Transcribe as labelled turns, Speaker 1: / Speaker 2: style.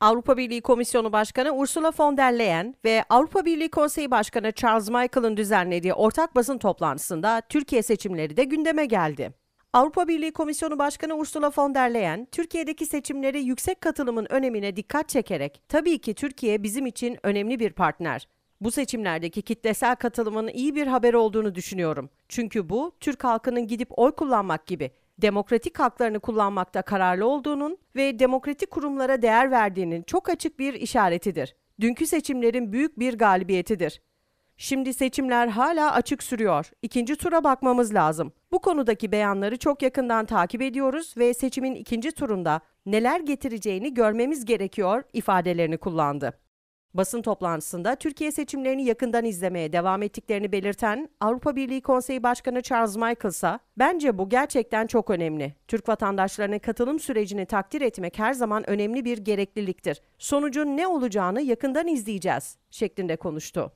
Speaker 1: Avrupa Birliği Komisyonu Başkanı Ursula von der Leyen ve Avrupa Birliği Konseyi Başkanı Charles Michael'ın düzenlediği ortak basın toplantısında Türkiye seçimleri de gündeme geldi. Avrupa Birliği Komisyonu Başkanı Ursula von der Leyen, Türkiye'deki seçimlere yüksek katılımın önemine dikkat çekerek, "Tabii ki Türkiye bizim için önemli bir partner. Bu seçimlerdeki kitlesel katılımın iyi bir haber olduğunu düşünüyorum. Çünkü bu Türk halkının gidip oy kullanmak gibi demokratik haklarını kullanmakta kararlı olduğunun ve demokratik kurumlara değer verdiğinin çok açık bir işaretidir. Dünkü seçimlerin büyük bir galibiyetidir. Şimdi seçimler hala açık sürüyor. İkinci tura bakmamız lazım. Bu konudaki beyanları çok yakından takip ediyoruz ve seçimin ikinci turunda neler getireceğini görmemiz gerekiyor ifadelerini kullandı. Basın toplantısında Türkiye seçimlerini yakından izlemeye devam ettiklerini belirten Avrupa Birliği Konseyi Başkanı Charles Michaels'a "Bence bu gerçekten çok önemli. Türk vatandaşlarının katılım sürecini takdir etmek her zaman önemli bir gerekliliktir. Sonucun ne olacağını yakından izleyeceğiz." şeklinde konuştu.